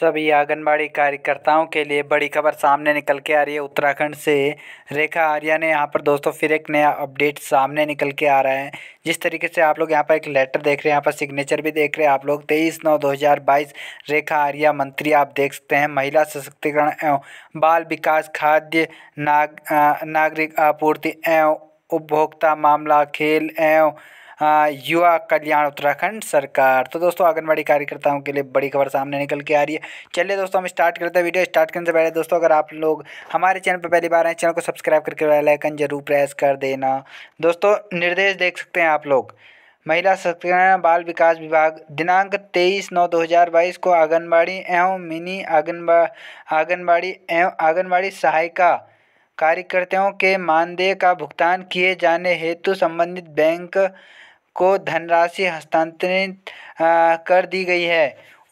सभी आंगनबाड़ी कार्यकर्ताओं के लिए बड़ी खबर सामने निकल के आ रही है उत्तराखंड से रेखा आर्या ने यहाँ पर दोस्तों फिर एक नया अपडेट सामने निकल के आ रहा है जिस तरीके से आप लोग यहाँ पर एक लेटर देख रहे हैं यहाँ पर सिग्नेचर भी देख रहे हैं आप लोग तेईस नौ दो हजार बाईस रेखा आर्या मंत्री आप देख सकते हैं महिला सशक्तिकरण एवं बाल विकास खाद्य नाग नागरिक आपूर्ति एवं उपभोक्ता मामला खेल एवं युवा कल्याण उत्तराखंड सरकार तो दोस्तों आंगनबाड़ी कार्यकर्ताओं के लिए बड़ी खबर सामने निकल के आ रही है चलिए दोस्तों हम स्टार्ट करते हैं वीडियो स्टार्ट करने से पहले दोस्तों अगर आप लोग हमारे चैनल पर पहली बार आए चैनल को सब्सक्राइब करके बेलाइकन जरूर प्रेस कर देना दोस्तों निर्देश देख सकते हैं आप लोग महिला सशक्तिकरण बाल विकास विभाग दिनांक 23 नौ 2022 को आंगनबाड़ी एवं मिनी आंगनबा आंगनबाड़ी एवं आंगनबाड़ी सहायिका कार्यकर्ताओं के मानदेय का भुगतान किए जाने हेतु संबंधित बैंक को धनराशि हस्तांतरित कर दी गई है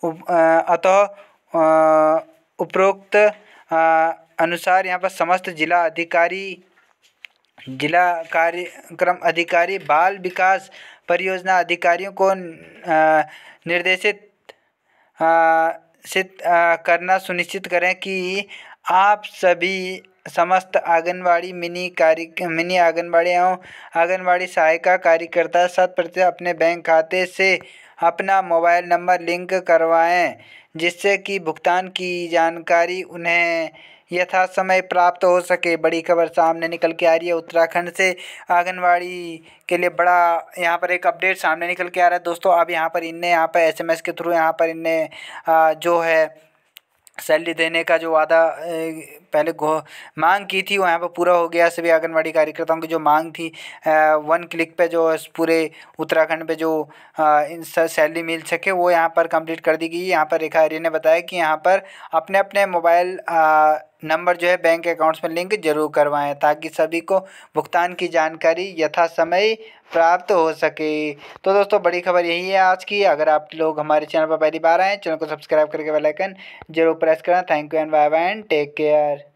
अतः उपरोक्त अनुसार यहाँ पर समस्त जिला अधिकारी जिला कार्यक्रम अधिकारी बाल विकास परियोजना अधिकारियों को निर्देशित सिद्ध करना सुनिश्चित करें कि आप सभी समस्त आंगनबाड़ी मिनी कार्य मिनी आंगनबाड़ी एवं आंगनबाड़ी सहायिका कार्यकर्ता शत प्रतिशत अपने बैंक खाते से अपना मोबाइल नंबर लिंक करवाएं जिससे कि भुगतान की जानकारी उन्हें यथा समय प्राप्त हो सके बड़ी खबर सामने निकल के आ रही है उत्तराखंड से आंगनबाड़ी के लिए बड़ा यहाँ पर एक अपडेट सामने निकल के आ रहा है दोस्तों अब यहाँ पर इनने यहाँ पर एसएमएस के थ्रू यहाँ पर इनने जो है सैलरी देने का जो वादा पहले मांग की थी यहाँ पर पूरा हो गया सभी आंगनबाड़ी कार्यकर्ताओं की जो मांग थी वन क्लिक पे जो पूरे उत्तराखंड पे जो सैलरी मिल सके वो यहाँ पर कंप्लीट कर दी गई यहाँ पर रेखा आर्य ने बताया कि यहाँ पर अपने अपने मोबाइल नंबर जो है बैंक अकाउंट्स में लिंक जरूर करवाएं ताकि सभी को भुगतान की जानकारी यथा समय प्राप्त हो सके तो दोस्तों बड़ी खबर यही है आज की अगर आप लोग हमारे चैनल पर पहली बार आएँ चैनल को सब्सक्राइब करके बेल आइकन जरूर प्रेस करें thank you and bye bye and take care